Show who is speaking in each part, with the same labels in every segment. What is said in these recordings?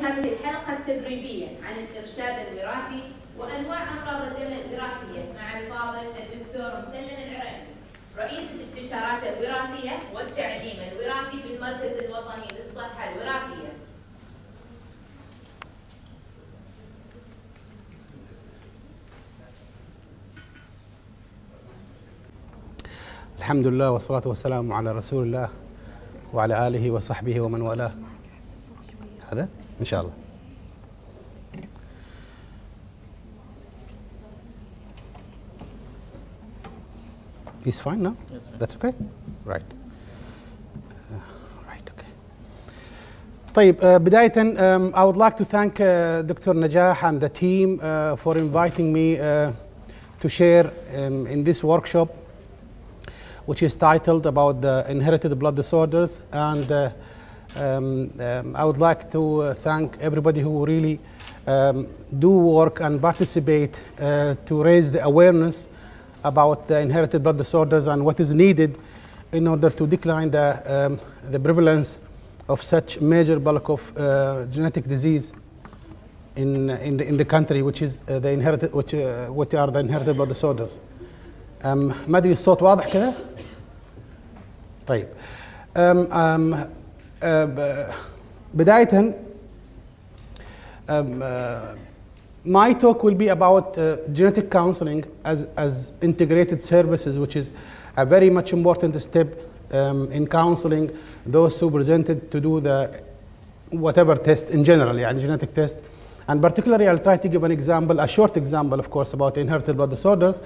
Speaker 1: هذه الحلقة التدريبية عن الإرشاد الوراثي وأنواع أمراض الدم الوراثية مع الفاضل الدكتور مسلم العريمي رئيس الاستشارات الوراثية والتعليم الوراثي بالمركز الوطني للصحة الوراثية الحمد لله والصلاة والسلام على رسول الله وعلى آله وصحبه ومن والاه هذا ان شاء الله It's fine now? Yes, That's okay? Right. طيب uh, بداية uh, um, I would like to thank uh, Dr. Najah and the team uh, for inviting me uh, to share um, in this workshop which is titled about the inherited blood disorders and uh, um, um, I would like to uh, thank everybody who really um, do work and participate uh, to raise the awareness about the inherited blood disorders and what is needed in order to decline the, um, the prevalence of such major bulk of uh, genetic disease in, in, the, in the country, which is uh, the inherited, which, uh, what are the inherited blood disorders. ما أدري واضح طيب. Um, uh, بداية um, uh, my talk will be about uh, genetic counseling as, as integrated services, which is a very much important step um, in counseling those who presented to do the whatever test in general, yeah, genetic test. And particularly, I'll try to give an example, a short example, of course, about inherited blood disorders.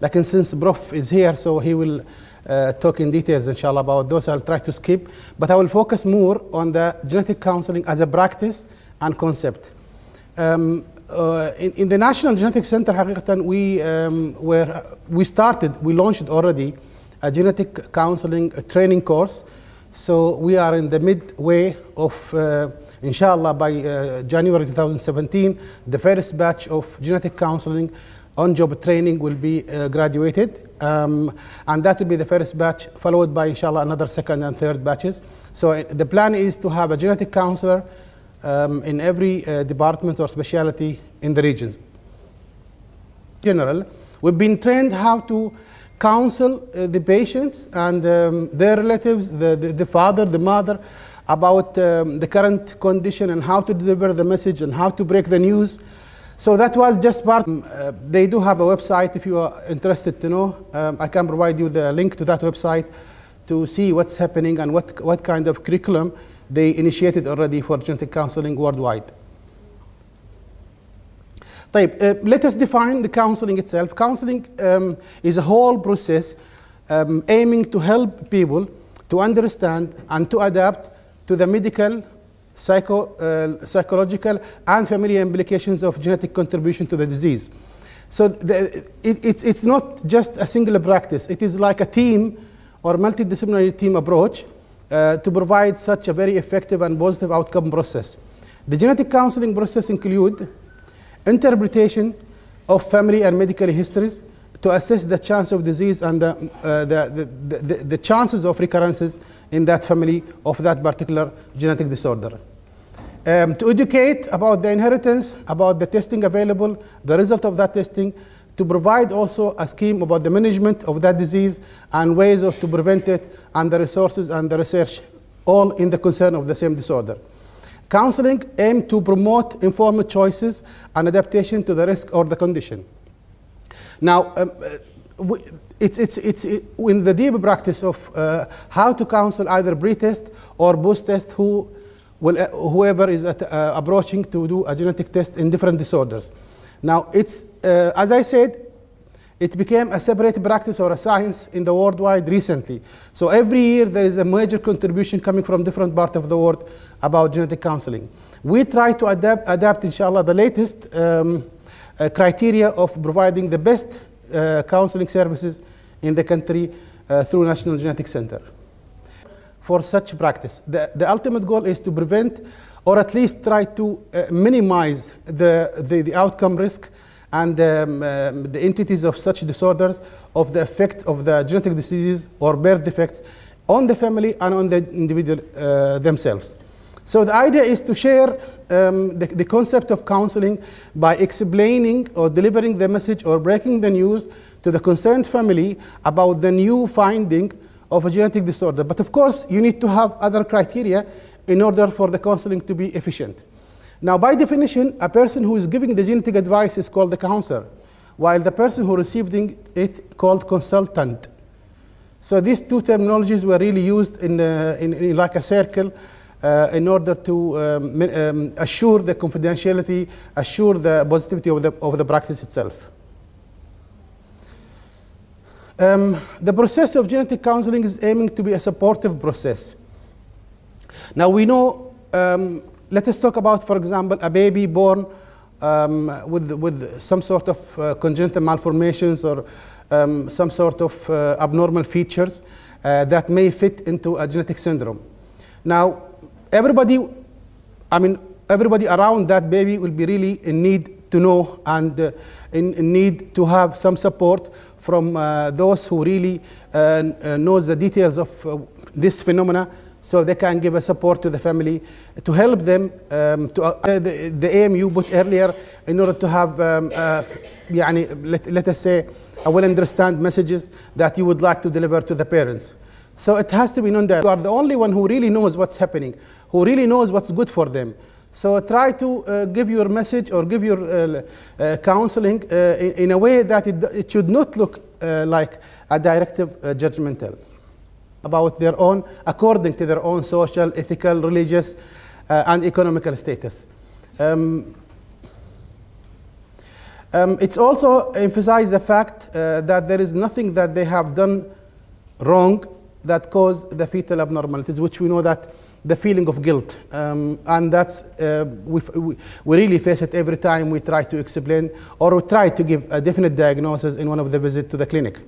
Speaker 1: Like since Prof is here, so he will uh, talk in details, inshallah, about those. I'll try to skip, but I will focus more on the genetic counseling as a practice and concept. Um, uh, in, in, the National Genetic Center, حقيقةً, we um, were, we started, we launched already a genetic counseling a training course. So we are in the midway of, uh, inshallah, by uh, January 2017, the first batch of genetic counseling on-job training will be uh, graduated, um, and that will be the first batch, followed by, inshallah, another second and third batches. So uh, the plan is to have a genetic counselor um, in every uh, department or specialty in the regions. General, we've been trained how to counsel uh, the patients and um, their relatives, the, the, the, father, the mother, about um, the current condition and how to deliver the message and how to break the news. So that was just part. Um, uh, they do have a website if you are interested to know. Um, I can provide you the link to that website to see what's happening and what, what kind of curriculum they initiated already for genetic counseling worldwide. uh, let us define the counseling itself. Counseling um, is a whole process um, aiming to help people to understand and to adapt to the medical psycho, uh, psychological, and familial implications of genetic contribution to the disease. So the, it, it's, it's not just a singular practice. It is like a team or multidisciplinary team approach uh, to provide such a very effective and positive outcome process. The genetic counseling process include interpretation of family and medical histories, to assess the chance of disease and the, uh, the, the, the, the, chances of recurrences in that family of that particular genetic disorder. Um, to educate about the inheritance, about the testing available, the result of that testing, to provide also a scheme about the management of that disease and ways of to prevent it and the resources and the research, all in the concern of the same disorder. Counseling aims to promote informed choices and adaptation to the risk or the condition. Now, um, uh, we, it's, it's, it's it, in the deep practice of uh, how to counsel either pretest or boost test who will, uh, whoever is at, uh, approaching to do a genetic test in different disorders. Now, it's, uh, as I said, it became a separate practice or a science in the worldwide recently. So every year there is a major contribution coming from different parts of the world about genetic counseling. We try to adapt, adapt inshallah, the latest um, uh, criteria of providing the best uh, counseling services in the country uh, through National Genetic Center. For such practice, the, the ultimate goal is to prevent or at least try to minimize the, the, the, outcome risk and um, um, the entities of such disorders of the effect of the genetic diseases or birth defects on the family and on the individual uh, themselves. So the idea is to share um, the, the concept of counseling by explaining or delivering the message or breaking the news to the concerned family about the new finding of a genetic disorder. But of course, you need to have other criteria in order for the counseling to be efficient. Now, by definition, a person who is giving the genetic advice is called the counselor, while the person who received it called consultant. So these two terminologies were really used in, uh, in, in like a circle uh, in order to um, um, assure the confidentiality, assure the positivity of the, of the practice itself. Um, the process of genetic counseling is aiming to be a supportive process. Now we know, um, let us talk about, for example, a baby born um, with, with some sort of uh, congenital malformations or um, some sort of uh, abnormal features uh, that may fit into a genetic syndrome. Now, everybody, I mean, everybody around that baby will be really in need to know and uh, in, in, need to have some support from uh, those who really uh, uh knows the details of uh, this phenomena so they can give a support to the family to help them um, to uh, the, the aim you put earlier in order to have um, let, let us say a well understand messages that you would like to deliver to the parents. So it has to be known that you are the only one who really knows what's happening, who really knows what's good for them. So try to uh, give your message or give your uh, uh, counseling uh, in, in, a way that it, it should not look uh, like a directive uh, judgmental about their own, according to their own social, ethical, religious, and economical status. Um, um, it's also emphasized the fact that there is nothing that they have done wrong that cause the fetal abnormalities, which we know that the feeling of guilt. Um, and that's, uh, we, we really face it every time we try to explain or we try to give a definite diagnosis in one of the visits to the clinic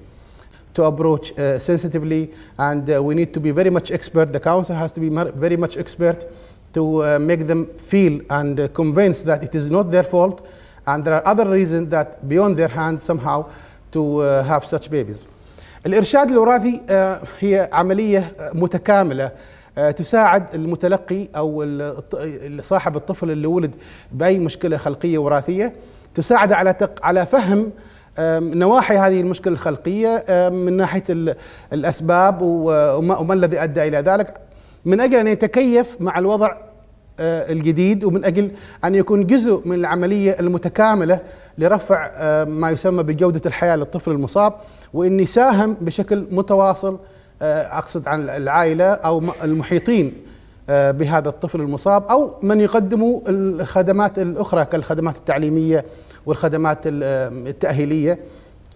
Speaker 1: to approach uh, sensitively. And uh, we need to be very much expert. The counselor has to be very much expert to uh, make them feel and uh, convinced that it is not their fault. And there are other reasons that beyond their hands somehow to uh, have such babies. الإرشاد الوراثي آه، هي عملية آه، متكاملة آه، تساعد المتلقي أو صاحب الطفل اللي ولد بأي مشكلة خلقية وراثية تساعد على على فهم نواحي هذه المشكلة الخلقية من ناحية الأسباب وما الذي أدى إلى ذلك من أجل أن يتكيف مع الوضع آه، الجديد ومن أجل أن يكون جزء من العملية المتكاملة لرفع آه، ما يسمى بجودة الحياة للطفل المصاب وأن يساهم بشكل متواصل آه، أقصد عن العائلة أو المحيطين بهذا الطفل المصاب أو من يقدموا الخدمات الأخرى كالخدمات التعليمية والخدمات التأهيلية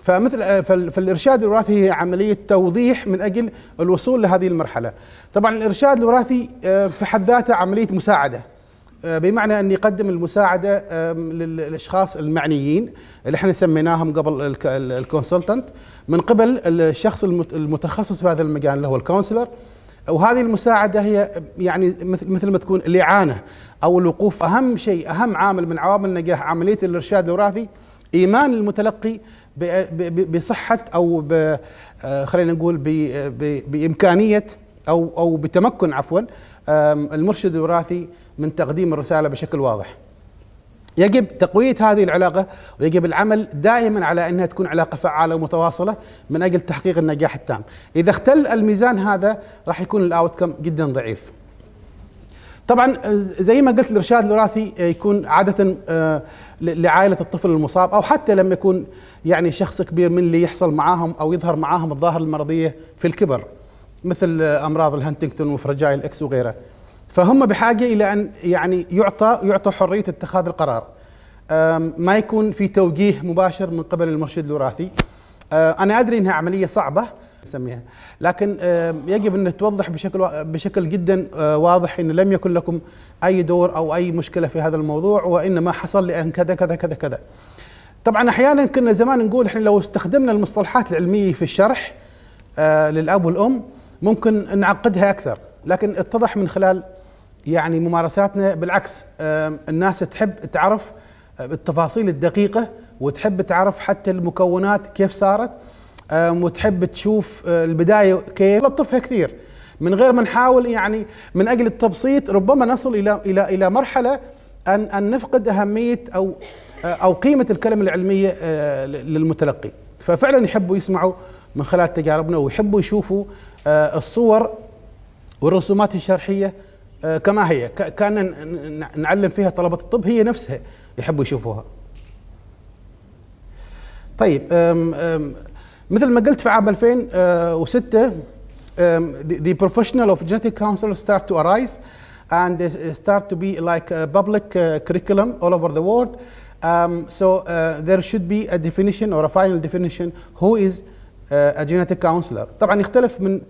Speaker 1: فمثل آه، فالارشاد الوراثي هي عمليه توضيح من اجل الوصول لهذه المرحله. طبعا الارشاد الوراثي آه، في حد ذاته عمليه مساعده. آه، بمعنى ان يقدم المساعده للاشخاص المعنيين اللي احنا سميناهم قبل الكونسلتنت من قبل الشخص المتخصص في هذا المجال اللي هو الكونسلر وهذه المساعده هي يعني مثل مثل ما تكون الاعانه او الوقوف اهم شيء اهم عامل من عوامل نجاح عمليه الارشاد الوراثي ايمان المتلقي بصحه او آه، خلينا نقول بامكانيه او او بتمكن عفوا المرشد الوراثي من تقديم الرساله بشكل واضح. يجب تقويه هذه العلاقه ويجب العمل دائما على انها تكون علاقه فعاله ومتواصله من اجل تحقيق النجاح التام. اذا اختل الميزان هذا راح يكون الاوتكم جدا ضعيف. طبعا زي ما قلت الارشاد الوراثي آه، يكون عاده آه، لعائله الطفل المصاب او حتى لما يكون يعني شخص كبير من اللي يحصل معاهم او يظهر معاهم الظاهره المرضيه في الكبر مثل آه، امراض الهنتنجتون وفرجايل اكس وغيره فهم بحاجه الى ان يعني يعطى يعطى حريه اتخاذ القرار ما يكون في توجيه مباشر من قبل المرشد الوراثي انا ادري انها عمليه صعبه نسميها لكن يجب ان توضح بشكل بشكل جدا آه، واضح ان لم يكن لكم اي دور او اي مشكله في هذا الموضوع وانما حصل لان كذا كذا كذا كذا طبعا احيانا كنا زمان نقول احنا لو استخدمنا المصطلحات العلميه في الشرح آه، للاب والام ممكن نعقدها اكثر لكن اتضح من خلال يعني ممارساتنا بالعكس الناس تحب تعرف آه، التفاصيل الدقيقه وتحب تعرف حتى المكونات كيف صارت وتحب تشوف آه، البدايه كيف لطفها كثير من غير ما نحاول يعني من اجل التبسيط ربما نصل الى الى الى مرحله ان ان نفقد اهميه او آه، او قيمه الكلمه العلميه آه، للمتلقي ففعلا يحبوا يسمعوا من خلال تجاربنا ويحبوا يشوفوا الصور والرسومات الشرحيه كما هي كان نعلم فيها طلبه الطب هي نفسها يحبوا يشوفوها طيب أم أم مثل ما قلت في عام 2006 the professional of genetic counselors start to arise and start to be like a public curriculum all over the world. Um, so uh, there should be a definition or a final definition who is uh, a genetic counselor. طبعا يختلف من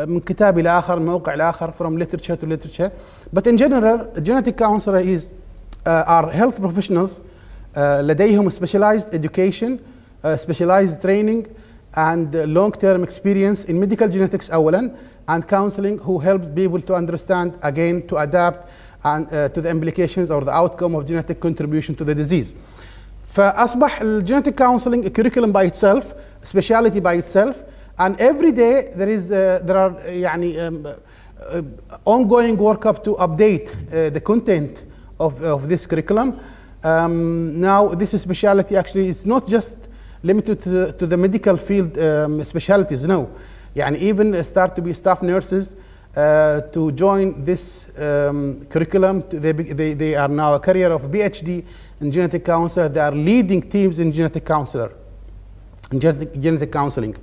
Speaker 1: من كتاب الى اخر من موقع الى اخر from literature to literature but in general a genetic counselor is uh, are health professionals uh, لديهم specialized education uh, specialized training uh, and long-term experience in medical genetics أولا and counseling who helped people to understand again to adapt and uh, to the implications or the outcome of genetic contribution to the disease. فأصبح الجينيتيك counseling a curriculum by itself, a speciality by itself, and every day there is uh, there are يعني um, uh, ongoing workup to update uh, the content of, of this curriculum. Um, now this speciality actually is not just limited to, the medical field um, specialties. No, يعني even start to be staff nurses uh, to join this um, curriculum. They, they, they are now a career of PhD in genetic counselor. They are leading teams in genetic counselor, in genetic, genetic counseling.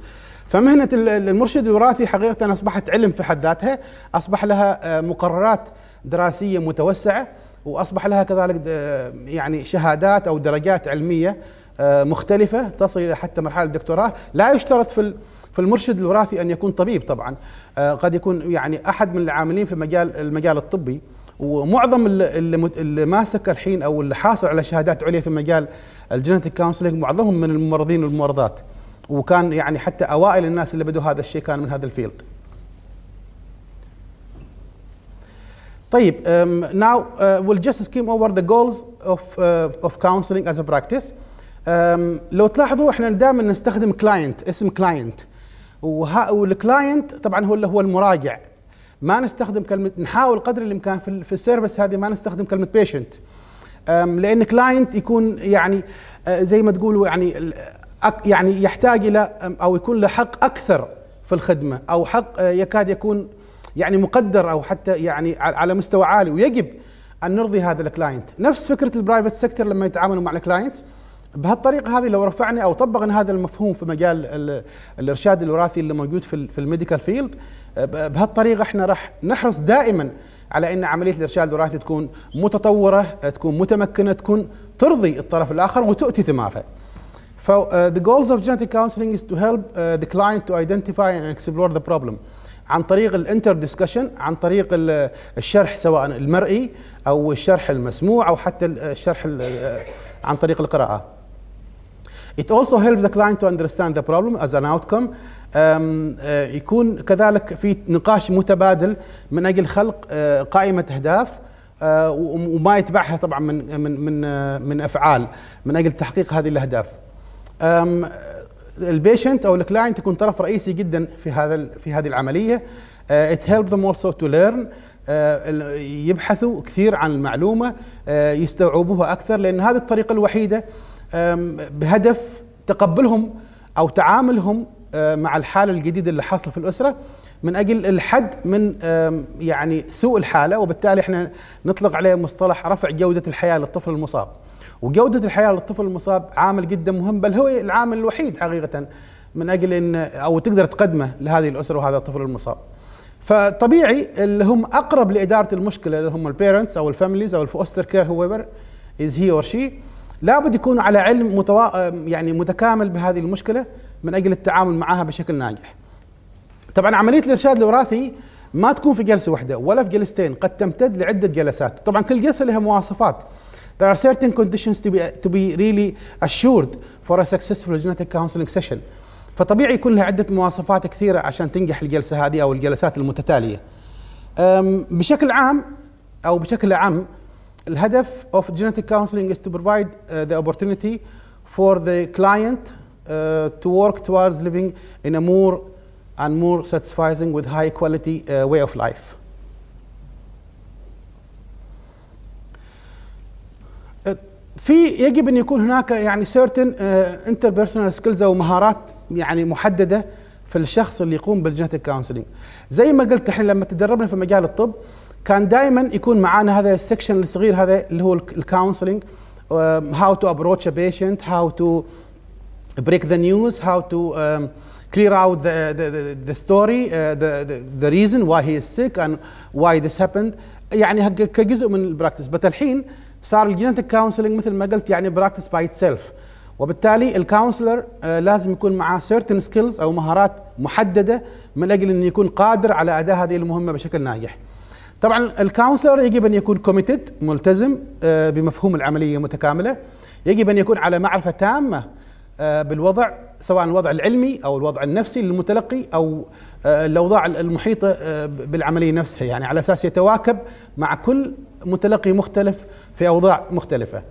Speaker 1: فمهنة المرشد الوراثي حقيقة أصبحت علم في حد ذاتها أصبح لها مقررات دراسية متوسعة وأصبح لها كذلك يعني شهادات أو درجات علمية آه، مختلفة تصل إلى حتى مرحلة الدكتوراه لا يشترط في في المرشد الوراثي أن يكون طبيب طبعا آه، قد يكون يعني أحد من العاملين في مجال المجال الطبي ومعظم اللي ماسك الحين او اللي حاصل على شهادات عليا في مجال الجينيتيك كونسلنج معظمهم من الممرضين والممرضات وكان يعني حتى اوائل الناس اللي بدوا هذا الشيء كان من هذا الفيلد. طيب um, now uh, آه، we'll just skim over the goals of uh, of counseling as a practice. لو تلاحظوا احنا دائما نستخدم كلاينت اسم كلاينت والكلاينت طبعا هو اللي هو المراجع ما نستخدم كلمه نحاول قدر الامكان في, في السيرفيس هذه ما نستخدم كلمه بيشنت لان كلاينت يكون يعني أه، زي ما تقولوا يعني يعني يحتاج الى او يكون له حق اكثر في الخدمه او حق أه، يكاد يكون يعني مقدر او حتى يعني على مستوى عالي ويجب ان نرضي هذا الكلاينت نفس فكره البرايفت سيكتور لما يتعاملوا مع الكلاينتس بهالطريقه هذه لو رفعنا او طبقنا هذا المفهوم في مجال الارشاد الوراثي اللي موجود في في الميديكال فيلد بهالطريقه احنا راح نحرص دائما على ان عمليه الارشاد الوراثي تكون متطوره تكون متمكنه تكون ترضي الطرف الاخر وتؤتي ثمارها So uh, the goals of genetic counseling is to help uh, the client to identify and explore the problem عن طريق الانتر ديسكشن عن طريق الشرح سواء المرئي او الشرح المسموع او حتى الشرح uh, عن طريق القراءه It also helps the client to understand the problem as an outcome. Um, uh, يكون كذلك في نقاش متبادل من اجل خلق uh, قائمه اهداف uh، وما يتبعها طبعا من من من من افعال من اجل تحقيق هذه الاهداف. البيشنت um، او الكلاينت يكون طرف رئيسي جدا في هذا في هذه العمليه. It helps them also to learn يبحثوا كثير عن المعلومه يستوعبوها اكثر لان هذه الطريقه الوحيده بهدف تقبلهم او تعاملهم مع الحاله الجديده اللي حاصله في الاسره من اجل الحد من يعني سوء الحاله وبالتالي احنا نطلق عليه مصطلح رفع جوده الحياه للطفل المصاب. وجوده الحياه للطفل المصاب عامل جدا مهم بل هو العامل الوحيد حقيقه من اجل ان او تقدر تقدمه لهذه الاسره وهذا الطفل المصاب. فطبيعي اللي هم اقرب لاداره المشكله اللي هم البيرنتس او الفاميليز او الفوستر كير هو از هي اور شي لابد يكونوا على علم متوا... يعني متكامل بهذه المشكله من اجل التعامل معها بشكل ناجح. طبعا عمليه الارشاد الوراثي ما تكون في جلسه واحده ولا في جلستين، قد تمتد لعده جلسات، طبعا كل جلسه لها مواصفات. There are certain conditions to be to be really assured for a successful genetic counseling session. فطبيعي يكون لها عده مواصفات كثيره عشان تنجح الجلسه هذه او الجلسات المتتاليه. بشكل عام او بشكل اعم الهدف of genetic counseling is to provide uh, the opportunity for the client uh, to work towards living in a more and more satisfying with high quality uh, way of life. في يجب ان يكون هناك يعني certain interpersonal skills او مهارات يعني محدده في الشخص اللي يقوم بالجينيتك كونسلنج زي ما قلت احنا لما تدربنا في مجال الطب كان دائما يكون معانا هذا السكشن الصغير هذا اللي هو الكونسلنج هاو تو ابروتش ا بيشنت هاو تو بريك ذا نيوز هاو تو clear out the, the, the, the story, uh, the, the, the reason why he is sick and why this happened يعني كجزء من البراكتس بس الحين صار الجينيتك كونسلنج مثل ما قلت يعني براكتس باي سيلف وبالتالي الكونسلر uh, لازم يكون معاه سيرتن سكيلز او مهارات محدده من اجل انه يكون قادر على اداء هذه المهمه بشكل ناجح. طبعا الكونسلر يجب ان يكون كوميتد ملتزم آه، بمفهوم العمليه متكامله يجب ان يكون على معرفه تامه آه، بالوضع سواء الوضع العلمي او الوضع النفسي للمتلقي او آه، الاوضاع المحيطه بالعمليه نفسها يعني على اساس يتواكب مع كل متلقي مختلف في اوضاع مختلفه.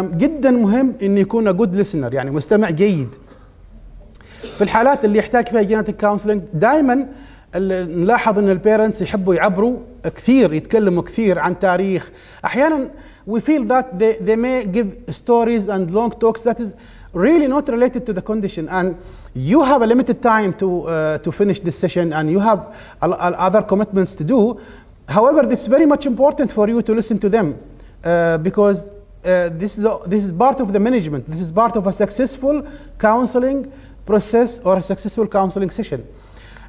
Speaker 1: جدا مهم انه يكون جود ليسنر يعني مستمع جيد. في الحالات اللي يحتاج فيها جينات كونسلنج دائما نلاحظ ان البيرنتس يحبوا يعبروا كثير يتكلموا كثير عن تاريخ احيانا we feel that they, they may give stories and long talks that is really not related to the condition and you have a limited time to uh, to finish this session and you have a, a, other commitments to do however it's very much important for you to listen to them uh, because uh, this is a, this is part of the management this is part of a successful counseling process or a successful counseling session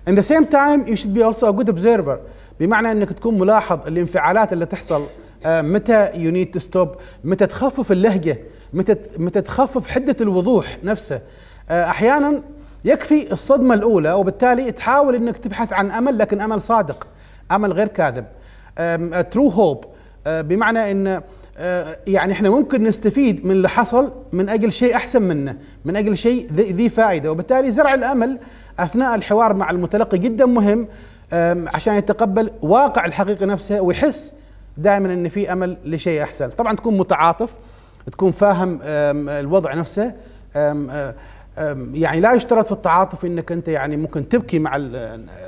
Speaker 1: In the same time you should be also a good observer بمعنى انك تكون ملاحظ الانفعالات اللي تحصل آه، متى يو نيد تو ستوب متى تخفف اللهجه متى متى تخفف حده الوضوح نفسه آه، احيانا يكفي الصدمه الاولى وبالتالي تحاول انك تبحث عن امل لكن امل صادق امل غير كاذب ترو هوب آه، بمعنى ان يعني احنا ممكن نستفيد من اللي حصل من اجل شيء احسن منه من اجل شيء ذي فائده وبالتالي زرع الامل اثناء الحوار مع المتلقي جدا مهم عشان يتقبل واقع الحقيقه نفسها ويحس دائما ان في امل لشيء احسن طبعا تكون متعاطف تكون فاهم الوضع نفسه يعني لا يشترط في التعاطف انك انت يعني ممكن تبكي مع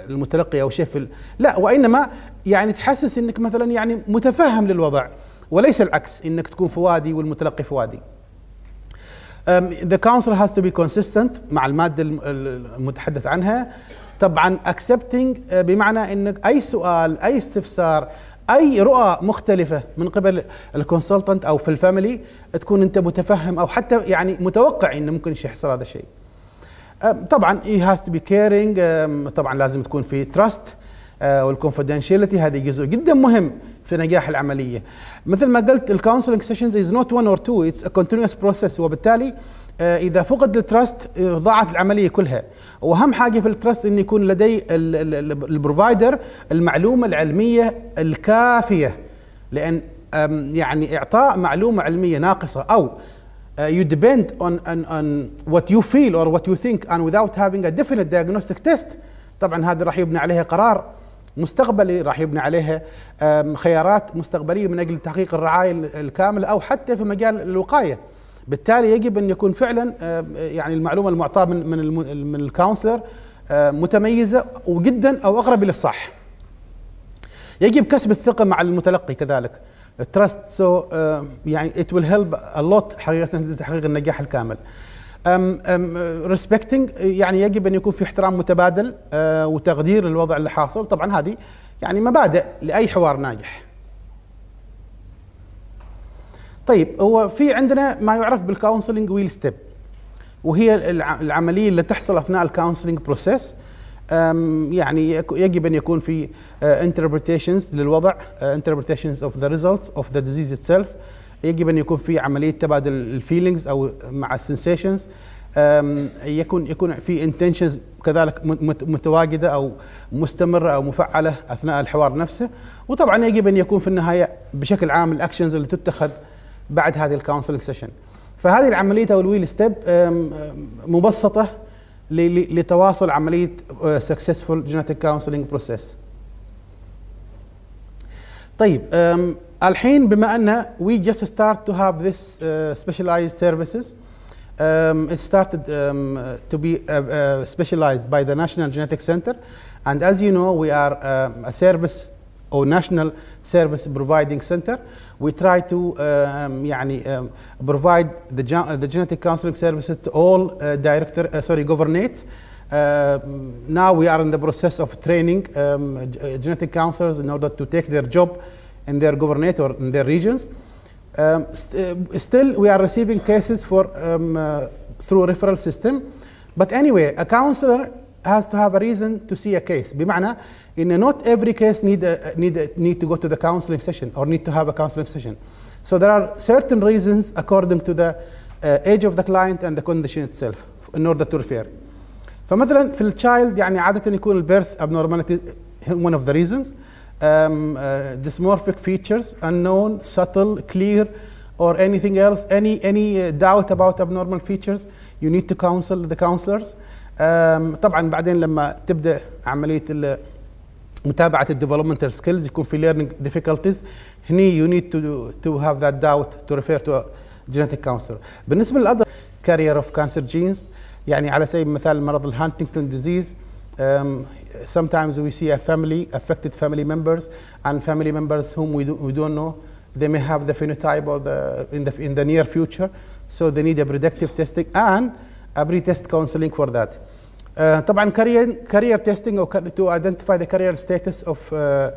Speaker 1: المتلقي او شيء لا وانما يعني تحسس انك مثلا يعني متفهم للوضع وليس العكس انك تكون فوادي والمتلقي فوادي The council has to be consistent مع المادة المتحدث عنها طبعا accepting أه، بمعنى أن أي سؤال أي استفسار اي رؤى مختلفه من قبل الكونسلتنت او في الفاميلي تكون انت متفهم او حتى يعني متوقع انه ممكن يحصل هذا الشيء طبعا he has to be caring طبعا لازم تكون في تراست أه، والconfidentiality هذا جزء جدا مهم في نجاح العمليه مثل ما قلت الكونسلنج سيشنز از نوت وان اور تو اتس ا كونتينوس بروسيس وبالتالي آه، اذا فقد التراست آه، ضاعت العمليه كلها واهم حاجه في التراست ان يكون لدي البروفايدر المعلومه العلميه الكافيه لان يعني اعطاء معلومه علميه ناقصه او Uh, you depend on, on, on what you feel or what you think and without having a definite diagnostic test طبعا هذا راح يبنى عليها قرار مستقبلي راح يبنى عليها خيارات مستقبليه من اجل تحقيق الرعايه الكامله او حتى في مجال الوقايه بالتالي يجب ان يكون فعلا يعني المعلومه المعطاه من من من الكونسلر متميزه وجدا او اقرب الى الصح. يجب كسب الثقه مع المتلقي كذلك. trust سو so, يعني ات ويل هيلب a lot حقيقه لتحقيق النجاح الكامل. ريسبكتنج يعني يجب ان يكون في احترام متبادل آه، وتقدير للوضع اللي حاصل طبعا هذه يعني مبادئ لاي حوار ناجح طيب هو في عندنا ما يعرف بالكونسلنج ويل ستيب وهي العمليه اللي تحصل اثناء الكونسلنج بروسيس يعني يجب ان يكون في انتربريتيشنز آه، للوضع انتربريتيشنز اوف ذا ريزلت اوف ذا ديزيز itself يجب ان يكون في عمليه تبادل الفيلينجز او مع السنسيشنز يكون يكون في انتنشنز كذلك متواجده او مستمره او مفعله اثناء الحوار نفسه وطبعا يجب ان يكون في النهايه بشكل عام الاكشنز اللي تتخذ بعد هذه الكونسلنج سيشن فهذه العمليه او الويل ستيب مبسطه لتواصل عمليه سكسسفول جينيتيك كونسلنج بروسيس طيب الحين بما ان we just start to have this uh, specialized services um, it started um, to be uh, uh, specialized by the National Genetic Center and as you know we are um, a service or national service providing center we try to um, يعني, um, provide the, uh, the genetic counseling services to all uh, director uh, sorry governate Uh, now we are in the process of training um, uh, genetic counselors in order to take their job in their governorate or in their regions. Um, st uh, still, we are receiving cases for um, uh, through referral system. But anyway, a counselor has to have a reason to see a case. in إن not every case need a, uh, need a, need to go to the counseling session or need to have a counseling session. So there are certain reasons according to the uh, age of the client and the condition itself in order to refer. فمثلا في التشايلد يعني عادة يكون البيرث abnormality one of the reasons um, uh, dysmorphic features, unknown, subtle, clear, or anything else, any, any uh, doubt about abnormal features, you need to counsel the counselors. Um, طبعا بعدين لما تبدا عمليه متابعه الديفلوبمنتال سكيلز يكون في ليرنينج ديفيكولتيز هني يو نيد تو تو هاف ذات داوت تو ريفير تو جينيتيك كونسلر بالنسبه للاذر كارير اوف كانسر جينز يعني على سبيل المثال مرض الهانتنجتون ديزيز um, sometimes we see a family, affected family members, and family members whom we, do, we don't know. They may have the phenotype or the, in, the, in the near future, so they need a predictive testing and a pre-test counseling for that. Uh, طبعا career, career testing or to identify the career status of uh,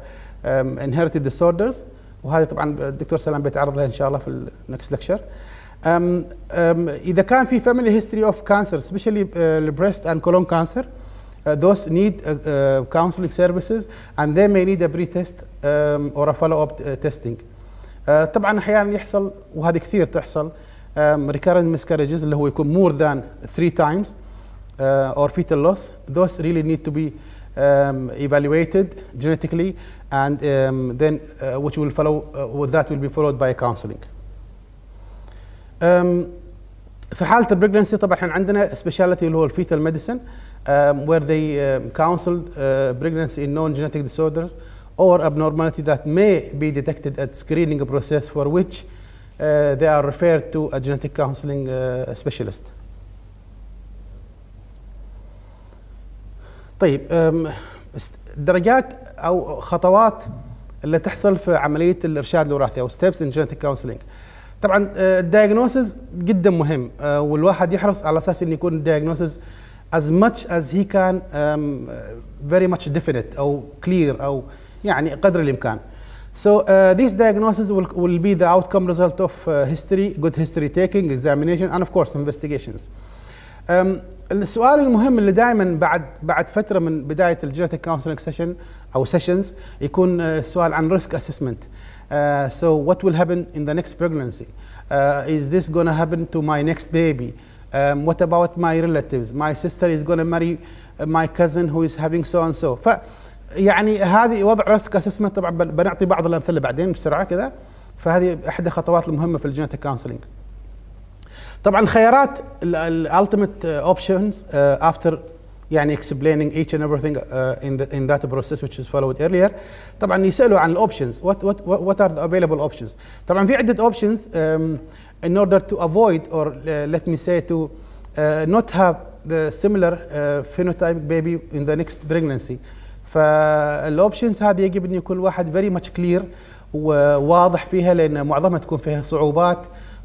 Speaker 1: um, inherited disorders وهذا طبعا الدكتور سلام بيتعرض لها ان شاء الله في النكست لكشر um, um, اذا كان في family history of cancer especially uh, breast and colon cancer Uh, those need uh, uh, counseling services and they may need a pre-test um, or a follow-up uh, testing. Uh, طبعا احيانا يحصل وهذه كثير تحصل um, recurrent miscarriages اللي هو يكون more than three times uh, or fetal loss. Those really need to be um, evaluated genetically and um, then uh, which will follow uh, with that will be followed by counseling. Um, في حاله البريجنسي طبعا احنا عندنا سبيشاليتي اللي هو الفيتال ميديسن uh, um, where they um, counseled uh, pregnancy in known genetic disorders or abnormality that may be detected at screening process for which uh, they are referred to a genetic counseling uh, specialist. طيب درجات او خطوات اللي تحصل في عمليه الارشاد الوراثي او ستيبس ان جينيتك كونسلنج طبعا الدايجنوسز جدا مهم والواحد يحرص على اساس انه يكون الدايجنوسز as much as he can um, very much definite or clear أو يعني قدر الإمكان. So uh, diagnosis will, will be the outcome result of uh, history, good history taking, examination and of course investigations. Um, السؤال المهم اللي دائما بعد بعد فتره من بدايه الجينيتك كونسلنج سيشن او سيشنز يكون السؤال uh, عن ريسك اسسمنت uh, so what will happen in the next pregnancy uh, is this going to happen to my next baby Um, what about my relatives? My sister is going to marry my cousin who is having so and so. ف يعني هذه وضع ريسك اسسمنت طبعا بنعطي بعض الامثله بعدين بسرعه كذا فهذه احدى الخطوات المهمه في الجينيتك كونسلنج. طبعا الخيارات الالتيميت اوبشنز افتر يعني explaining each and everything uh, in, the, in that process which is followed earlier طبعا يسالوا عن الاوبشنز what, what, what are the available options طبعا في عده اوبشنز um, in order to avoid or let me say to not have the similar phenotypic baby in the next pregnancy فالاوبشنز هذه يجب ان يكون الواحد فيري ماتش كلير وواضح فيها لان معظمها تكون فيها صعوبات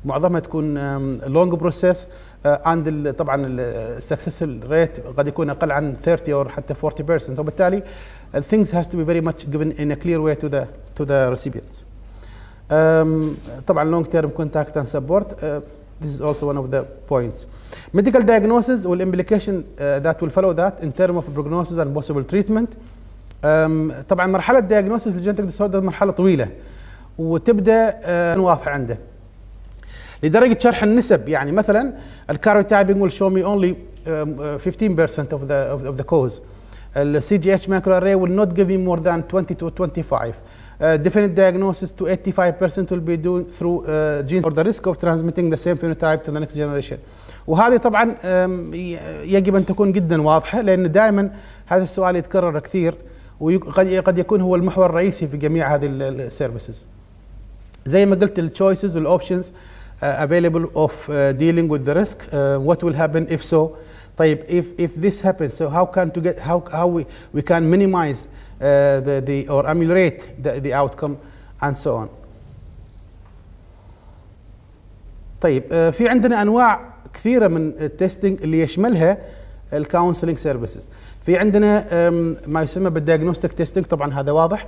Speaker 1: معظمها تكون لونج بروسيس and طبعا السكسس ريت قد يكون اقل عن 30 او حتى 40% وبالتالي things has to be very much given in a clear way to the to the recipients طبعا لونج تيرم كونتاكت اند سبورت this is also one of the points medical diagnosis will implication uh, that will follow that in terms of prognosis and possible treatment طبعا مرحله diagnosis في genetic disorder مرحله طويله وتبدا واضحه عنده لدرجه شرح النسب يعني مثلا الكاروتايبنج will show me only 15% of the of the cause السي CGH اتش array will not give me more than 20 to 25 Uh, definite diagnosis to 85% will be done through uh, genes or the risk of transmitting the same phenotype to the next generation. وهذه طبعا um, يجب ان تكون جدا واضحه لان دائما هذا السؤال يتكرر كثير وقد قد يكون هو المحور الرئيسي في جميع هذه السيرفيسز. زي ما قلت التشويسز والاوبشنز uh, available of uh, dealing with the risk uh, what will happen if so طيب if if this happens so how can to get how how we we can minimize uh, the, the, or ameliorate the, the outcome and so on طيب في عندنا انواع كثيره من التستنج اللي يشملها الكونسلنج سيرفيسز في عندنا ما يسمى بالدياجنوستيك تستنج طبعا هذا واضح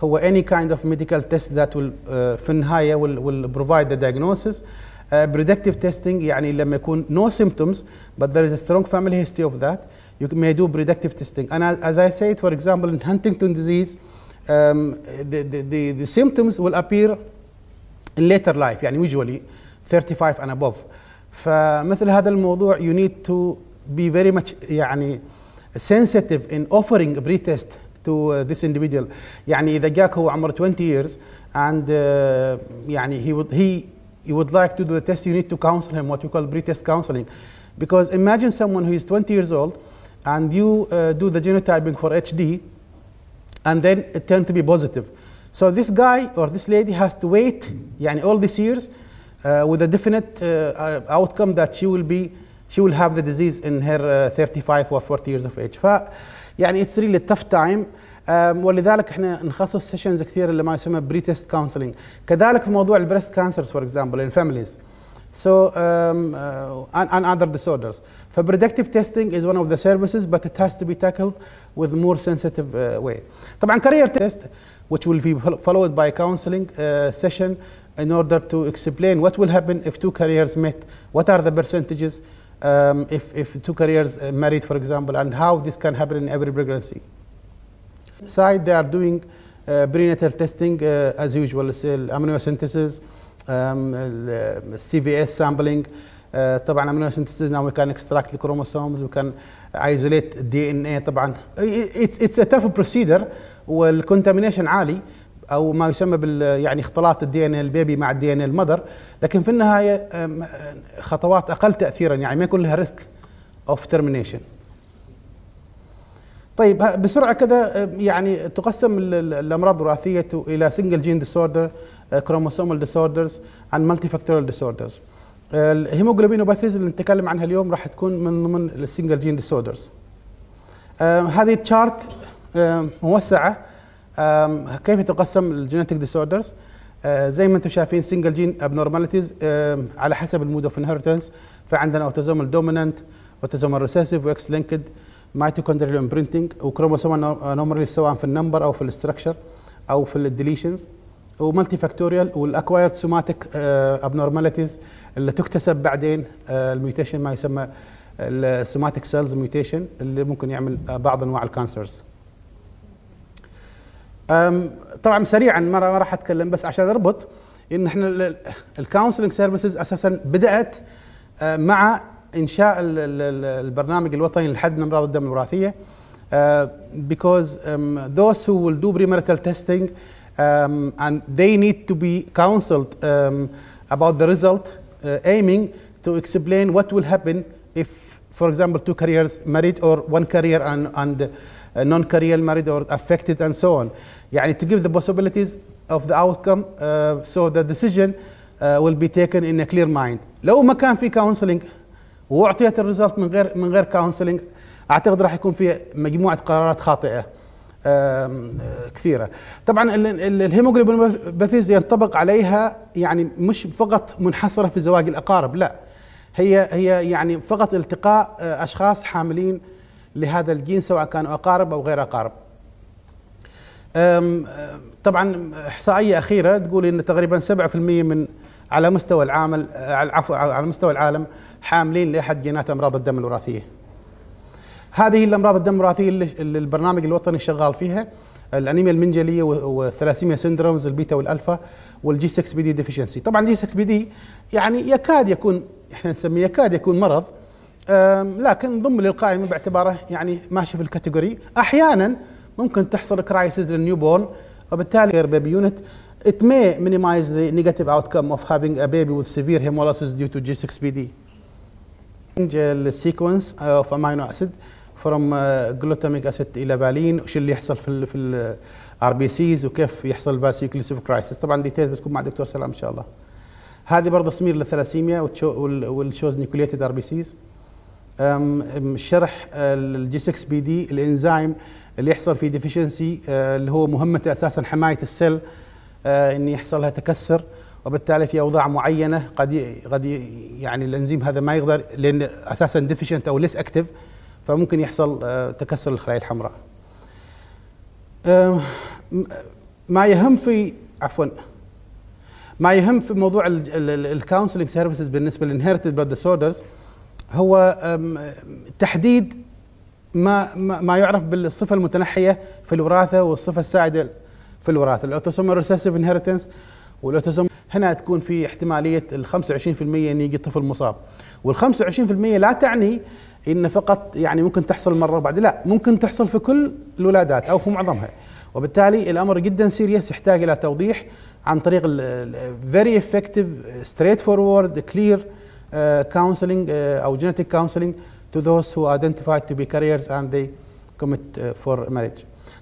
Speaker 1: هو any kind of medical test that will في النهايه will, بروفايد provide the diagnosis predictive testing يعني لما يكون no symptoms but there is a strong family history of that You may do predictive testing. And as, as I said, for example, in Huntington disease, um, the, the, the, the, symptoms will appear in later life, يعني usually 35 and above. فمثل هذا الموضوع you need to be very much يعني sensitive in offering a test to uh, this individual. يعني إذا جاك هو عمر 20 years and uh, يعني he would he you would like to do the test, you need to counsel him, what we call pretest counseling. Because imagine someone who is 20 years old and you uh, do the genotyping for HD, and then it turned to be positive. So this guy or this lady has to wait يعني all these years uh, with a definite uh, uh, outcome that she will be she will have the disease in her uh, 35 or 40 years of age. ف يعني it's really a tough time um, ولذلك احنا نخصص سيشنز كثير اللي ما يسمى بري تيست كونسلنج كذلك في موضوع البريست كانسرز فور اكزامبل ان فاميليز so, um, uh, and, and, other disorders. For predictive testing is one of the services, but it has to be tackled with more sensitive uh, way. طبعا career test, which will be followed by a counseling uh, session in order to explain what will happen if two careers met, what are the percentages um, if, if two careers uh, married, for example, and how this can happen in every pregnancy. Side, they are doing uh, prenatal testing uh, as usual, cell amniocentesis, السي في اس سامبلينج طبعا امينو سنتسيز ناو كان اكستراكت الكروموسومز وكان ايزوليت الدي ان اي طبعا اتس ا تاف بروسيدر والكونتامينيشن عالي او ما يسمى بال يعني اختلاط الدي ان البيبي مع الدي ان المذر لكن في النهايه خطوات اقل تاثيرا يعني ما يكون لها ريسك اوف ترمينيشن طيب بسرعه كذا يعني تقسم الامراض الوراثيه الى سنجل جين ديسوردر ديسوردرز آه، disorders مالتي فاكتورال ديسوردرز الهيموجلوبينوباثيز اللي نتكلم عنها اليوم راح تكون من ضمن السنجل جين ديسوردرز هذه تشارت آه، موسعه آه، كيف تقسم الجينيتك ديسوردرز زي ما انتم شايفين سنجل جين ابنورماليتيز على حسب المود اوف انهرتنس فعندنا اوتوزومال دومينانت اوتوزومال ريسيسيف واكس لينكد ميتوكوندريال امبرنتنج وكروموسوم انومرلي سواء في النمبر او في الاستراكشر او في الديليشنز ومالتي فاكتوريال والاكوايرد سوماتيك ابنورماليتيز اللي تكتسب بعدين آه، الميوتيشن ما يسمى السوماتيك سيلز ميوتيشن اللي ممكن يعمل آه، بعض انواع الكانسرز طبعا سريعا ما راح اتكلم بس عشان اربط ان احنا الكونسلنج سيرفيسز اساسا بدات آه، مع انشاء البرنامج الوطني للحد من امراض الدم الوراثيه بيكوز ذوس هو will do premarital testing um, and they need to be counseled um, about the result, uh, aiming to explain what will happen if, for example, two careers married or one career and, and uh, non-career married or affected and so on. يعني to give the possibilities of the outcome uh, so the decision uh, will be taken in a clear mind. لو ما كان في counseling واعطيت الريزلت من غير من غير counseling اعتقد راح يكون في مجموعه قرارات خاطئه. كثيره طبعا باثيز ينطبق عليها يعني مش فقط منحصره في زواج الاقارب لا هي هي يعني فقط التقاء آه، اشخاص حاملين لهذا الجين سواء كانوا اقارب او غير اقارب طبعا احصائيه اخيره تقول ان تقريبا 7% من على مستوى العامل آه، عفوا على مستوى العالم حاملين لاحد جينات امراض الدم الوراثيه هذه الامراض الدم اللي البرنامج الوطني شغال فيها الانيميا المنجليه والثلاسيميا سندرومز البيتا والالفا والجي 6 بي دي ديفشنسي طبعا جي 6 بي دي يعني يكاد يكون احنا نسميه يكاد يكون مرض لكن ضم للقائمه باعتباره يعني ماشي في الكاتيجوري احيانا ممكن تحصل كرايسز بورن وبالتالي غير بيبي يونت مي مينيمايز ذا نيجاتيف اوت كم اوف هافينج ا بيبي وذ سيفير هيمولاسيس ديو تو جي 6 بي دي السيكونس اوف امينو اسيد فروم جلوتاميك اسيد الى بالين وش اللي يحصل في في الار بي سيز وكيف يحصل فاسيكليسيف كرايسيس طبعا ديتيلز بتكون مع الدكتور سلام ان شاء الله هذه برضه سمير للثلاسيميا والشوز نيكوليتد ار بي سيز شرح الجي 6 بي دي الانزيم اللي يحصل فيه آه، ديفيشنسي اللي هو مهمته اساسا حمايه السل آه، ان يحصل لها تكسر وبالتالي في اوضاع معينه قد قد يعني الانزيم هذا ما يقدر لان اساسا ديفيشنت او ليس اكتف فممكن يحصل آه، تكسر الخلايا الحمراء. آه، ما يهم في عفوا ما يهم في موضوع الكونسلنج سيرفيسز بالنسبه للانهيرتد بلاد ديسوردرز هو تحديد ما ما يعرف بالصفه المتنحيه في الوراثه والصفه السائده في الوراثه الاوتوسومال ريسيسيف انهيرتنس ولو هنا تكون في احتماليه ال 25% ان يجي طفل مصاب وال 25% لا تعني ان فقط يعني ممكن تحصل مره بعد لا ممكن تحصل في كل الولادات او في معظمها وبالتالي الامر جدا سيريس يحتاج الى توضيح عن طريق فيري افكتيف ستريت فورورد كلير كونسلنج او جينيتيك كونسلنج to those who identified to be carriers and they كوميت فور مارج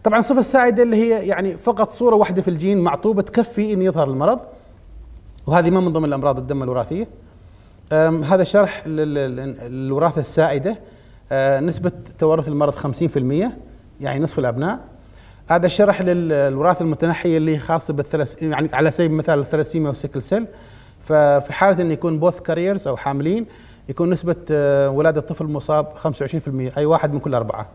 Speaker 1: طبعا الصفه السائده اللي هي يعني فقط صوره واحده في الجين معطوبه تكفي ان يظهر المرض وهذه ما من ضمن الامراض الدم الوراثيه هذا شرح للوراثه السائده أه، نسبه توارث المرض 50% يعني نصف الابناء هذا شرح للوراثه المتنحيه اللي خاصه بالثلاث يعني على سبيل المثال الثلاسيميا والسكل سيل ففي حاله ان يكون بوث كاريرز او حاملين يكون نسبه أه، ولاده طفل مصاب 25% اي واحد من كل اربعه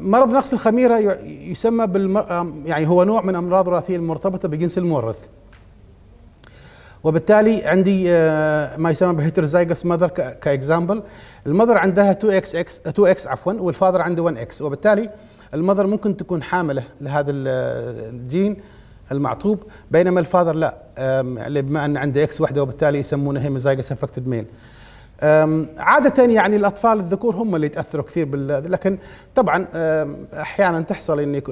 Speaker 1: مرض نقص الخميره يسمى بالمر... يعني هو نوع من امراض وراثيه المرتبطه بجنس المورث وبالتالي عندي أه، ما يسمى بهيترزايجس مذر كاكزامبل المذر عندها 2 اكس اكس 2 اكس عفوا والفاذر عنده 1 اكس وبالتالي المذر ممكن تكون حامله لهذا الجين المعطوب بينما الفاذر لا بما ان عنده اكس وحده وبالتالي يسمونه هيموزايجوس افكتد ميل عادة يعني الأطفال الذكور هم اللي يتأثروا كثير بال لكن طبعا أحيانا تحصل إن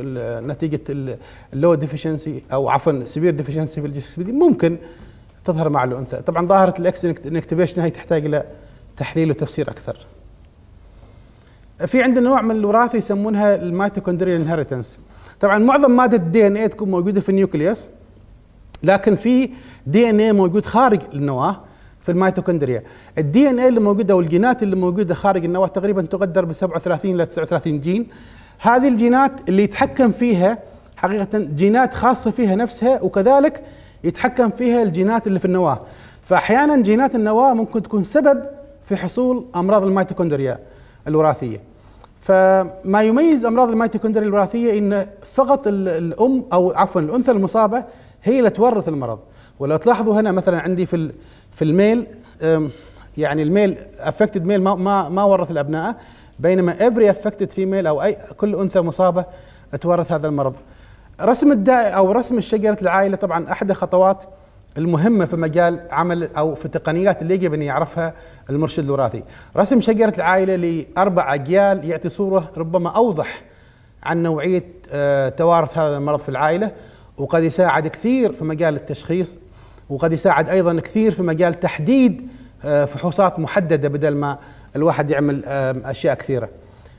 Speaker 1: نتيجة اللو ديفيشنسي أو عفوا سيفير ديفيشنسي في الجسم ممكن تظهر مع الأنثى طبعا ظاهرة الإكس انكتيفيشن هي تحتاج إلى تحليل وتفسير أكثر في عندنا نوع من الوراثه يسمونها الميتوكوندريال انهيرتنس طبعا معظم ماده الدي ان اي تكون موجوده في النيوكليوس لكن في دي ان اي موجود خارج النواه في الميتوكوندريا الدي ان اي اللي موجوده والجينات اللي موجوده خارج النواه تقريبا تقدر ب 37 الى 39 جين هذه الجينات اللي يتحكم فيها حقيقه جينات خاصه فيها نفسها وكذلك يتحكم فيها الجينات اللي في النواه فاحيانا جينات النواه ممكن تكون سبب في حصول امراض الميتوكوندريا الوراثيه فما يميز امراض الميتوكوندريا الوراثيه ان فقط الام او عفوا الانثى المصابه هي اللي تورث المرض ولو تلاحظوا هنا مثلا عندي في في الميل يعني الميل افكتد ميل ما ما, ما ورث الابناء بينما افري افكتد فيميل او اي كل انثى مصابه تورث هذا المرض. رسم الداء او رسم الشجره العائله طبعا احدى خطوات المهمه في مجال عمل او في التقنيات اللي يجب ان يعرفها المرشد الوراثي. رسم شجره العائله لاربع اجيال يعطي صوره ربما اوضح عن نوعيه أه، توارث هذا المرض في العائله وقد يساعد كثير في مجال التشخيص وقد يساعد ايضا كثير في مجال تحديد آه، فحوصات محدده بدل ما الواحد يعمل اشياء كثيره.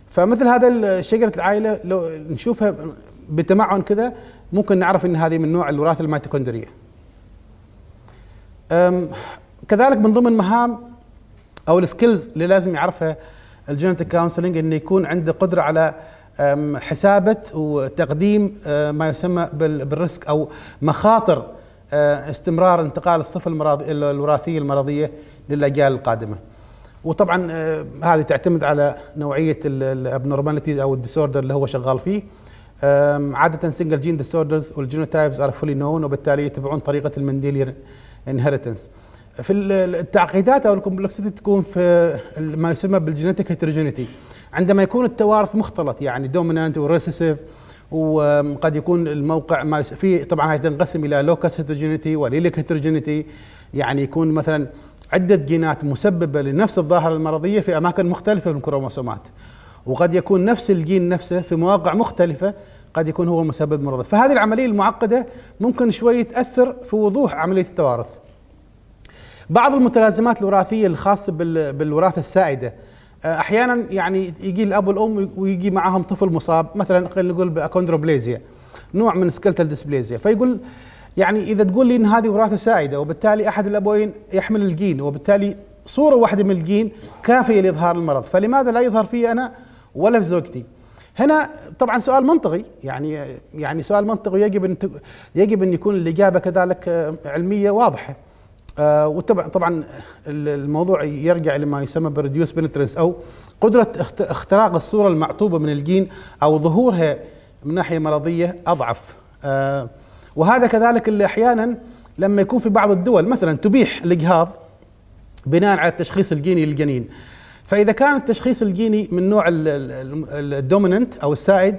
Speaker 1: فمثل هذا شجره العائله لو نشوفها بتمعن كذا ممكن نعرف ان هذه من نوع الوراثه الميتوكوندريه. كذلك من ضمن مهام او السكيلز اللي لازم يعرفها الجينيتك كونسلنج انه يكون عنده قدره على حسابه وتقديم آه، ما يسمى بالريسك او مخاطر آه، استمرار انتقال الصفة الوراثية المرضية للأجيال القادمة وطبعا آه، هذه تعتمد على نوعية الابنورماليتي أو الديسوردر اللي هو شغال فيه عادة سنجل جين ديسوردرز والجينوتايبز ار فولي نون وبالتالي يتبعون طريقة المنديلير انهيرتنس في التعقيدات او الكومبلكسيتي تكون في ما يسمى بالجينيتيك هيتروجينيتي عندما يكون التوارث مختلط يعني دومينانت وريسيسيف وقد يكون الموقع ما في طبعا هي تنقسم الى لوكس هيتروجينيتي وليلك هيتروجينيتي يعني يكون مثلا عده جينات مسببه لنفس الظاهره المرضيه في اماكن مختلفه من الكروموسومات وقد يكون نفس الجين نفسه في مواقع مختلفه قد يكون هو مسبب مرض فهذه العمليه المعقده ممكن شوي تاثر في وضوح عمليه التوارث بعض المتلازمات الوراثيه الخاصه بالوراثه السائده احيانا يعني يجي الاب والام ويجي معاهم طفل مصاب مثلا خلينا نقول باكوندروبليزيا نوع من سكلتال ديسبليزيا فيقول يعني اذا تقول لي ان هذه وراثه سائده وبالتالي احد الابوين يحمل الجين وبالتالي صوره واحده من الجين كافيه لاظهار المرض فلماذا لا يظهر في انا ولا في زوجتي هنا طبعا سؤال منطقي يعني يعني سؤال منطقي يجب ان يجب ان يكون الاجابه كذلك علميه واضحه آه، وطبعا طبعا الموضوع يرجع لما يسمى بريديوس بنترنس او قدره اختراق الصوره المعطوبه من الجين او ظهورها من ناحيه مرضيه اضعف آه، وهذا كذلك اللي احيانا لما يكون في بعض الدول مثلا تبيح الاجهاض بناء على التشخيص الجيني للجنين فاذا كان التشخيص الجيني من نوع الدوميننت او السائد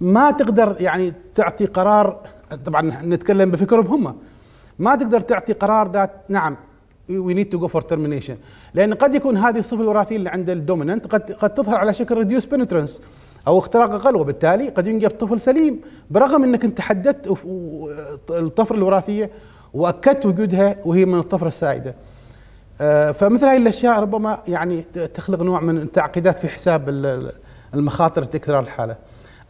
Speaker 1: ما تقدر يعني تعطي قرار طبعا نتكلم بفكرهم هم ما تقدر تعطي قرار ذات نعم وي نيد تو جو فور ترمينيشن لان قد يكون هذه الصفه الوراثيه اللي عند الدوميننت قد قد تظهر على شكل ريديوس بنترنس او اختراق اقل وبالتالي قد ينجب طفل سليم برغم انك انت حددت الطفره الوراثيه واكدت وجودها وهي من الطفره السائده. آه، فمثل هذه الاشياء ربما يعني تخلق نوع من التعقيدات في حساب المخاطر تكرار الحاله.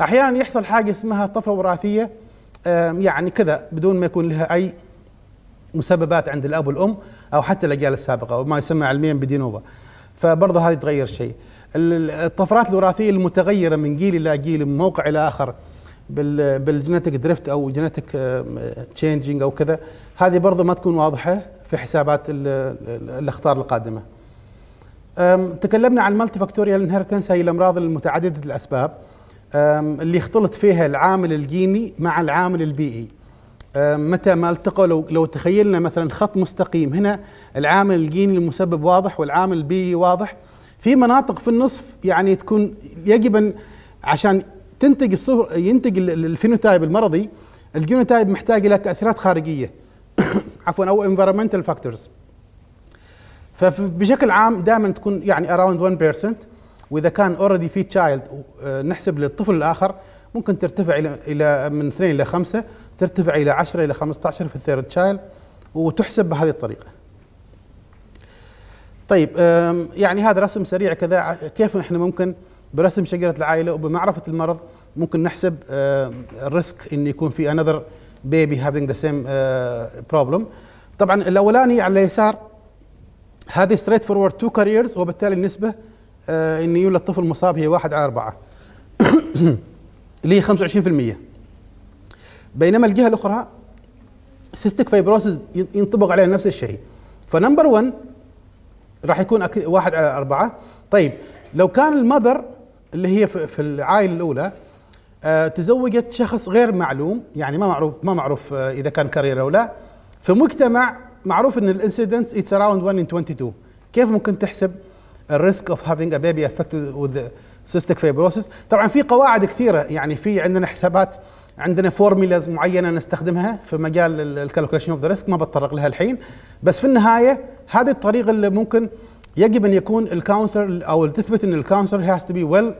Speaker 1: احيانا يحصل حاجه اسمها طفره وراثيه آه، يعني كذا بدون ما يكون لها اي مسببات عند الاب والام او حتى الاجيال السابقه وما يسمى علميا بدينوفا فبرضه هذه تغير شيء الطفرات الوراثيه المتغيره من جيل الى جيل من موقع الى اخر بالجينيتك دريفت او جينيتك تشينجينج آه، او كذا هذه برضه ما تكون واضحه في حسابات الاخطار القادمه تكلمنا عن مالتي فاكتوريال انهرتنس هي الامراض المتعدده الاسباب اللي اختلط فيها العامل الجيني مع العامل البيئي آه، متى ما التقوا لو, لو تخيلنا مثلا خط مستقيم هنا العامل الجيني المسبب واضح والعامل البيئي واضح في مناطق في النصف يعني تكون يجب ان عشان تنتج الصور ينتج الفينوتايب المرضي الجينوتايب محتاج الى تاثيرات خارجيه عفوا او انفيرمنتال فاكتورز فبشكل عام دائما تكون يعني اراوند 1% واذا كان اوريدي في تشايلد آه، نحسب للطفل الاخر ممكن ترتفع الى الى من 2 الى 5 ترتفع إلى 10 إلى 15 في الثيرد تشايلد وتحسب بهذه الطريقة طيب يعني هذا رسم سريع كذا كيف احنا ممكن برسم شجرة العائلة وبمعرفة المرض ممكن نحسب الريسك ان يكون في انذر بيبي having ذا سيم بروبلم. طبعا الاولاني على اليسار هذه ستريت فورورد تو كاريرز وبالتالي النسبة أه، ان يولد طفل مصاب هي واحد على أربعة اللي هي 25% بينما الجهه الاخرى سيستيك فيبروسيس ينطبق عليها نفس الشيء فنمبر 1 راح يكون واحد على أربعة طيب لو كان المذر اللي هي في, العائلة الأولى آه، تزوجت شخص غير معلوم يعني ما معروف ما معروف آه، إذا كان كارير أو لا في مجتمع معروف ان الانسيدنت اتس اراوند 1 ان 22 كيف ممكن تحسب الريسك اوف هافينج ا بيبي افكتد وذ سيستيك فيبروسيس طبعا في قواعد كثيره يعني في عندنا حسابات عندنا فورميلاز معينه نستخدمها في مجال الكالكوليشن اوف ذا ريسك ما بتطرق لها الحين بس في النهايه هذه الطريقه اللي ممكن يجب ان يكون الكونسلر او تثبت ان الكونسلر هاز تو بي ويل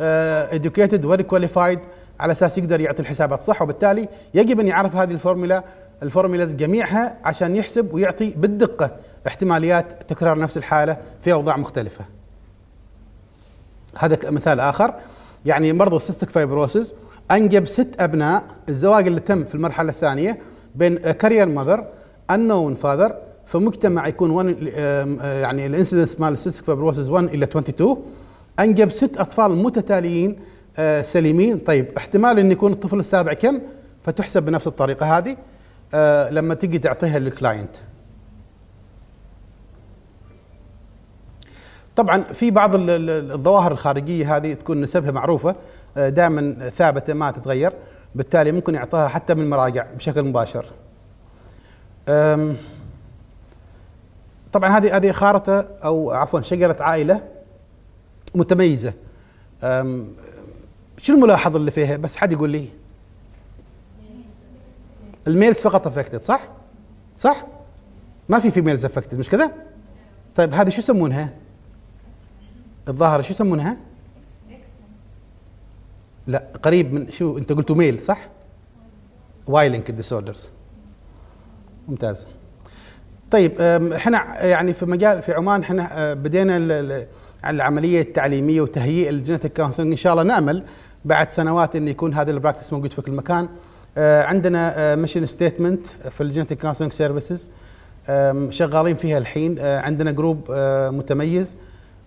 Speaker 1: ادوكيتد ويل كواليفايد على اساس يقدر يعطي الحسابات صح وبالتالي يجب ان يعرف هذه الفورميلا الفورميلاز جميعها عشان يحسب ويعطي بالدقه احتماليات تكرار نفس الحاله في اوضاع مختلفه. هذا مثال اخر يعني مرضى السيستك فايبروسيس أنجب ست أبناء الزواج اللي تم في المرحلة الثانية بين كارير آه، ماذر unknown فاذر فمجتمع يكون 1 آه، يعني الانسيدنس مال السيسك فبروسس 1 الى 22 انجب ست اطفال متتاليين آه، سليمين طيب احتمال ان يكون الطفل السابع كم فتحسب بنفس الطريقه هذه لما تجي تعطيها للكلاينت طبعا في بعض الظواهر الخارجيه هذه تكون نسبها معروفه آه، دائما ثابته ما تتغير بالتالي ممكن يعطاها حتى من المراجع بشكل مباشر طبعا هذه هذه خارطه او عفوا شجره عائله متميزه شو الملاحظ اللي فيها بس حد يقول لي الميلز فقط افكتد صح صح ما في في ميلز افكتد مش كذا طيب هذه شو يسمونها الظاهره شو يسمونها لا قريب من شو انت قلتوا ميل صح وايلينك ديسوردرز ممتاز طيب احنا يعني في مجال في عمان احنا أه، بدينا العمليه التعليميه وتهيئ الجينيتك كونسلنج ان شاء الله نامل بعد سنوات ان يكون هذا البراكتس موجود في كل مكان أه، عندنا ميشن أه، ستيتمنت في الجينيتك كونسلنج سيرفيسز شغالين فيها الحين عندنا جروب متميز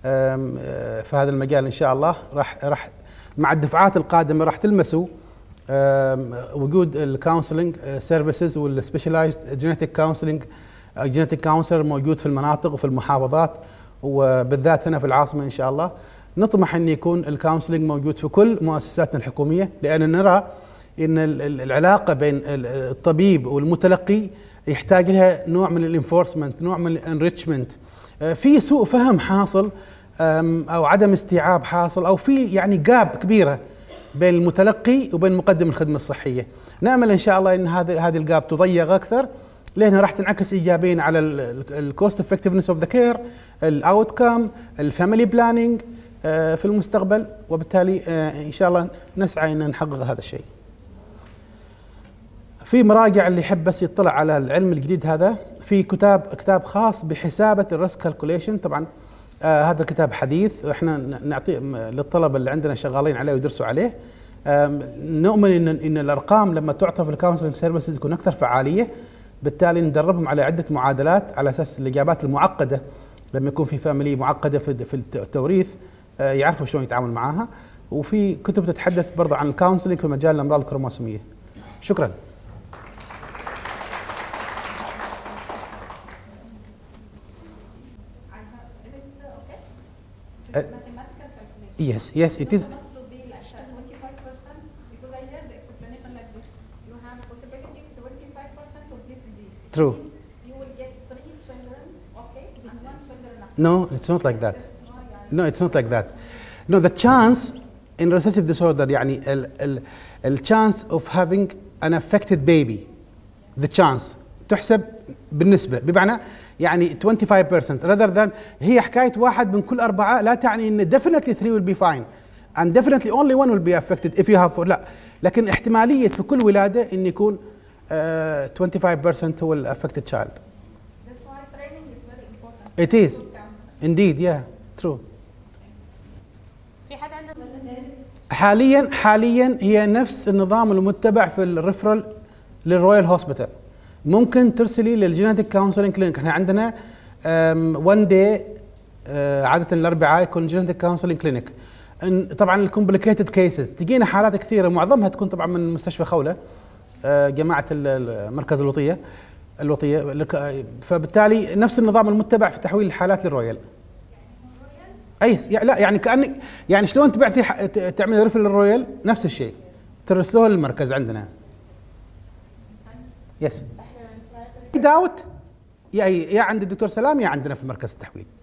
Speaker 1: في هذا المجال ان شاء الله راح راح مع الدفعات القادمه راح تلمسوا وجود الكونسلنج سيرفيسز والسبيشلايزد جينيتيك كونسلنج جينيتيك كونسلر موجود في المناطق وفي المحافظات وبالذات هنا في العاصمه ان شاء الله نطمح ان يكون الكونسلنج موجود في كل مؤسساتنا الحكوميه لان نرى ان العلاقه بين الطبيب والمتلقي يحتاج لها نوع من الانفورسمنت نوع من الانريتشمنت آه، في سوء فهم حاصل او عدم استيعاب حاصل او في يعني جاب كبيره بين المتلقي وبين مقدم الخدمه الصحيه نامل ان شاء الله ان هذه هذه الجاب تضيق اكثر لانها راح تنعكس ايجابيا على الكوست افكتفنس اوف ذا كير الاوت كام الفاميلي بلاننج في المستقبل وبالتالي آه، ان شاء الله نسعى ان نحقق هذا الشيء في مراجع اللي يحب بس يطلع على العلم الجديد هذا في كتاب كتاب خاص بحسابه الريسك كالكوليشن طبعا آه هذا الكتاب حديث احنا نعطيه للطلبه اللي عندنا شغالين عليه ويدرسوا عليه نؤمن ان ان الارقام لما تعطى في الكونسلنج سيرفيسز تكون اكثر فعاليه بالتالي ندربهم على عده معادلات على اساس الاجابات المعقده لما يكون في فاميلي معقده في التوريث آه، يعرفوا شلون يتعامل معاها وفي كتب تتحدث برضه عن الكونسلنج في مجال الامراض الكروموسوميه شكرا Uh, yes, yes, it is. True. You will get three children, okay, and one children. No, it's not like that. No, it's not like that. No, the chance in recessive disorder, يعني ال, ال, ال chance of having an affected baby, the chance تحسب بالنسبه بمعنى يعني 25% rather ذان هي حكايه واحد من كل اربعه لا تعني ان ديفنتلي three ويل بي فاين اند ديفنتلي اونلي one ويل بي افكتد اف يو هاف four لا لكن احتماليه في كل ولاده ان يكون uh, آه، 25% هو الافكتد تشايلد It is. Indeed, yeah. True. حاليا حاليا هي نفس النظام المتبع في الريفرال للرويال هوسبيتال. ممكن ترسلي للجينيتك كونسلنج كلينك احنا عندنا وان دي آه، عاده الاربعاء يكون جينيتك كونسلنج كلينك طبعا الكومبليكيتد كيسز تجينا حالات كثيره معظمها تكون طبعا من مستشفى خوله آه، جماعه مركز الوطيه الوطيه فبالتالي نفس النظام المتبع في تحويل الحالات للرويال اي يعني لا يعني كانك يعني شلون تبعثي تعملي رفل للرويال نفس الشيء ترسلوه للمركز عندنا يس داوت يا عند الدكتور سلام يا عندنا في مركز التحويل